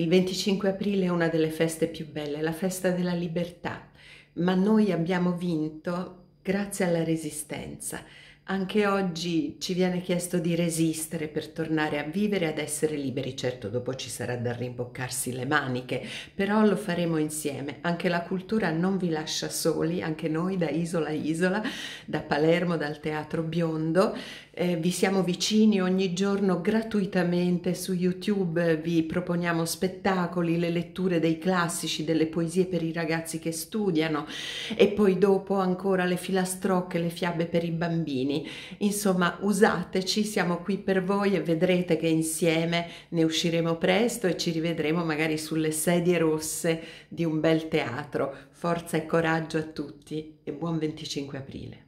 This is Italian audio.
Il 25 aprile è una delle feste più belle, la festa della libertà, ma noi abbiamo vinto grazie alla resistenza. Anche oggi ci viene chiesto di resistere per tornare a vivere, ad essere liberi. Certo, dopo ci sarà da rimboccarsi le maniche, però lo faremo insieme. Anche la cultura non vi lascia soli, anche noi da isola a isola, da Palermo, dal Teatro Biondo. Eh, vi siamo vicini ogni giorno gratuitamente su YouTube, vi proponiamo spettacoli, le letture dei classici, delle poesie per i ragazzi che studiano e poi dopo ancora le filastrocche, le fiabe per i bambini. Insomma, usateci, siamo qui per voi e vedrete che insieme ne usciremo presto e ci rivedremo magari sulle sedie rosse di un bel teatro. Forza e coraggio a tutti e buon 25 aprile.